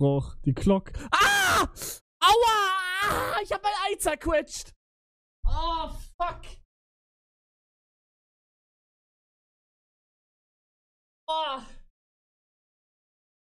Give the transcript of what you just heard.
Ich die Glock. Ah! Aua! Ich hab mein Ei zerquetscht. Oh, fuck. Oh.